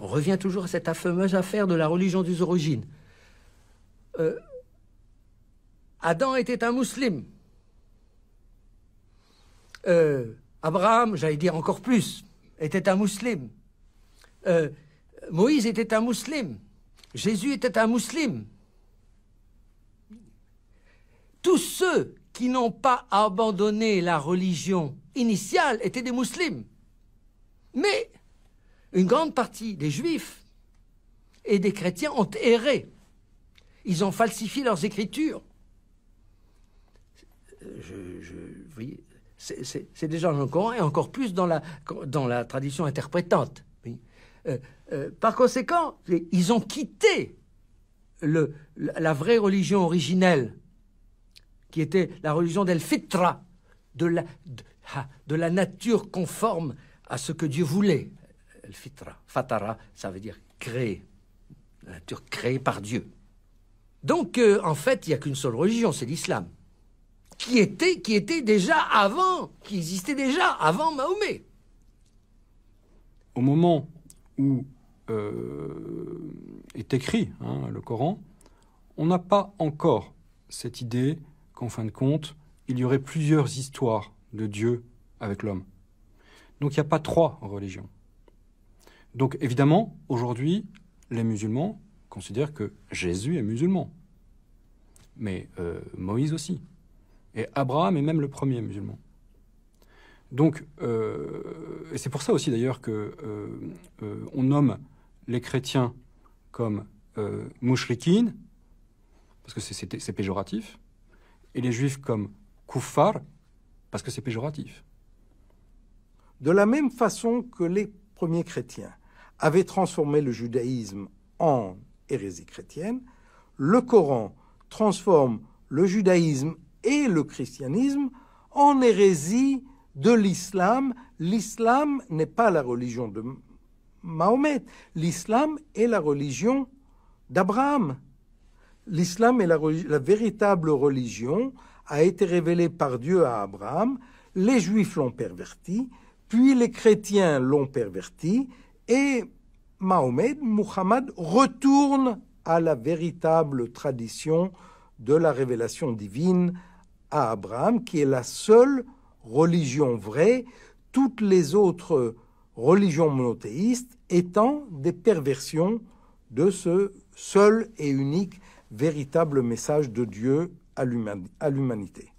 on revient toujours à cette affameuse affaire de la religion des origines. Euh, Adam était un musulman. Euh, Abraham, j'allais dire encore plus, était un musulman. Euh, Moïse était un musulman. Jésus était un musulman. Tous ceux qui n'ont pas abandonné la religion initiale étaient des musulmans. Mais une grande partie des juifs et des chrétiens ont erré. Ils ont falsifié leurs écritures. c'est déjà dans et encore plus dans la, tradition interprétante. Euh, euh, par conséquent, ils ont quitté la vraie religion originelle, qui était la religion del fitra, de la nature conforme à ce que Dieu voulait. El Fitra. Fatara, ça veut dire créer, La nature créée par Dieu. Donc, euh, en fait, il n'y a qu'une seule religion, c'est l'islam. Qui était, qui était déjà avant, qui existait déjà avant Mahomet. Au moment où euh, est écrit hein, le Coran, on n'a pas encore cette idée qu'en fin de compte, il y aurait plusieurs histoires de Dieu avec l'homme. Donc il n'y a pas trois religions. Donc évidemment, aujourd'hui, les musulmans considèrent que Jésus est musulman, mais euh, Moïse aussi, et Abraham est même le premier musulman. Donc, euh, et c'est pour ça aussi d'ailleurs que euh, on nomme les chrétiens comme euh, parce que c'est péjoratif, et les juifs comme kuffar, parce que c'est péjoratif. De la même façon que les premiers chrétiens, avait transformé le judaïsme en hérésie chrétienne, le Coran transforme le judaïsme et le christianisme en hérésie de l'islam. L'islam n'est pas la religion de Mahomet, l'islam est la religion d'Abraham. L'islam est la, véritable religion, a été révélée par Dieu à Abraham, les juifs l'ont perverti, puis les chrétiens l'ont perverti, et Mahomet, Muhammad retourne à la véritable tradition de la révélation divine à Abraham, qui est la seule religion vraie, toutes les autres religions monothéistes étant des perversions de ce seul et unique véritable message de Dieu à l'humanité.